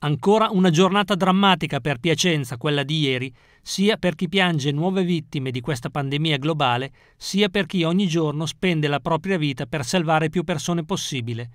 Ancora una giornata drammatica per Piacenza, quella di ieri, sia per chi piange nuove vittime di questa pandemia globale, sia per chi ogni giorno spende la propria vita per salvare più persone possibile.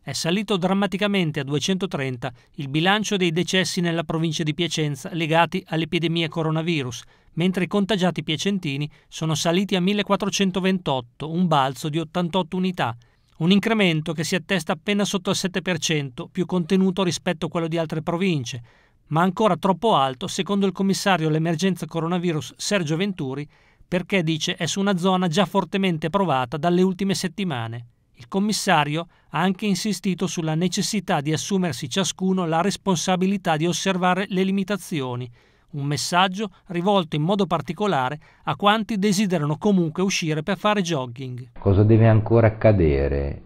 È salito drammaticamente a 230 il bilancio dei decessi nella provincia di Piacenza legati all'epidemia coronavirus, mentre i contagiati piacentini sono saliti a 1428, un balzo di 88 unità, un incremento che si attesta appena sotto il 7%, più contenuto rispetto a quello di altre province, ma ancora troppo alto secondo il commissario all'emergenza coronavirus Sergio Venturi, perché dice è su una zona già fortemente provata dalle ultime settimane. Il commissario ha anche insistito sulla necessità di assumersi ciascuno la responsabilità di osservare le limitazioni, un messaggio rivolto in modo particolare a quanti desiderano comunque uscire per fare jogging. Cosa deve ancora accadere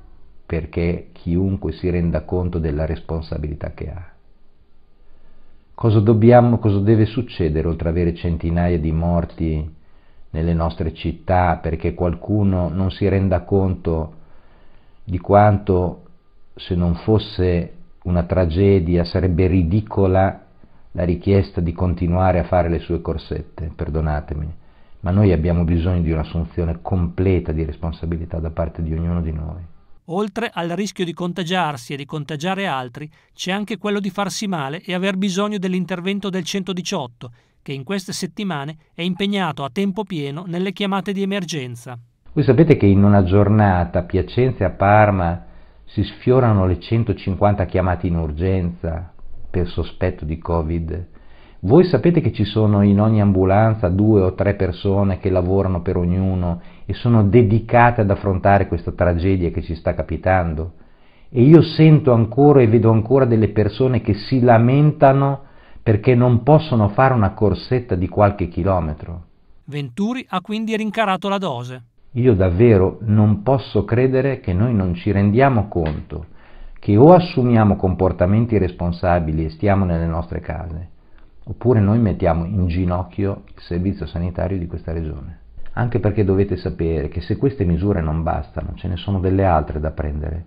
perché chiunque si renda conto della responsabilità che ha? Cosa, dobbiamo, cosa deve succedere oltre ad avere centinaia di morti nelle nostre città perché qualcuno non si renda conto di quanto se non fosse una tragedia sarebbe ridicola la richiesta di continuare a fare le sue corsette, perdonatemi, ma noi abbiamo bisogno di un'assunzione completa di responsabilità da parte di ognuno di noi. Oltre al rischio di contagiarsi e di contagiare altri, c'è anche quello di farsi male e aver bisogno dell'intervento del 118, che in queste settimane è impegnato a tempo pieno nelle chiamate di emergenza. Voi sapete che in una giornata a Piacenza e a Parma si sfiorano le 150 chiamate in urgenza per sospetto di Covid. Voi sapete che ci sono in ogni ambulanza due o tre persone che lavorano per ognuno e sono dedicate ad affrontare questa tragedia che ci sta capitando? E io sento ancora e vedo ancora delle persone che si lamentano perché non possono fare una corsetta di qualche chilometro. Venturi ha quindi rincarato la dose. Io davvero non posso credere che noi non ci rendiamo conto che o assumiamo comportamenti responsabili e stiamo nelle nostre case, oppure noi mettiamo in ginocchio il servizio sanitario di questa regione. Anche perché dovete sapere che se queste misure non bastano, ce ne sono delle altre da prendere